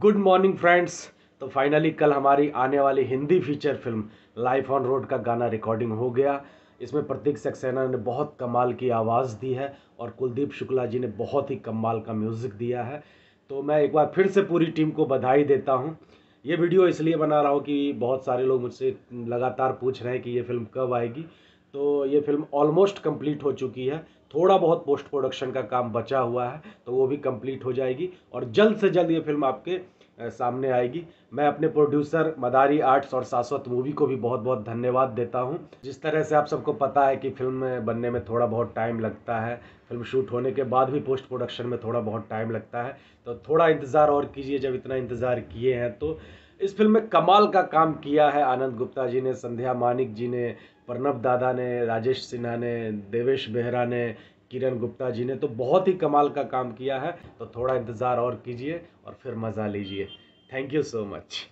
good morning friends तो finally कल हमारी आने वाली Hindi feature film life on road का गाना रिकॉर्डिंग हो गया इसमें प्रतीक सक्सेना ने बहुत कमाल की आवाज़ दी है और कुलदीप शुक्ला जी ने बहुत ही कमाल का म्यूज़िक दिया है तो मैं एक बार फिर से पूरी टीम को बधाई देता हूँ ये वीडियो इसलिए बना रहा हूँ कि बहुत सारे लोग मुझसे लगातार पूछ रहे हैं कि ये फिल्म कब आएगी तो ये फिल्म ऑलमोस्ट कंप्लीट हो चुकी है थोड़ा बहुत पोस्ट प्रोडक्शन का काम बचा हुआ है तो वो भी कंप्लीट हो जाएगी और जल्द से जल्द ये फिल्म आपके सामने आएगी मैं अपने प्रोड्यूसर मदारी आर्ट्स और शाश्वत मूवी को भी बहुत बहुत धन्यवाद देता हूँ जिस तरह से आप सबको पता है कि फिल्म बनने में थोड़ा बहुत टाइम लगता है फिल्म शूट होने के बाद भी पोस्ट प्रोडक्शन में थोड़ा बहुत टाइम लगता है तो थोड़ा इंतज़ार और कीजिए जब इतना इंतज़ार किए हैं तो इस फिल्म में कमाल का काम किया है आनंद गुप्ता जी ने संध्या मानिक जी ने प्रणब दादा ने राजेश सिन्हा ने देवेश बेहरा ने किरण गुप्ता जी ने तो बहुत ही कमाल का काम किया है तो थोड़ा इंतज़ार और कीजिए और फिर मज़ा लीजिए थैंक यू सो मच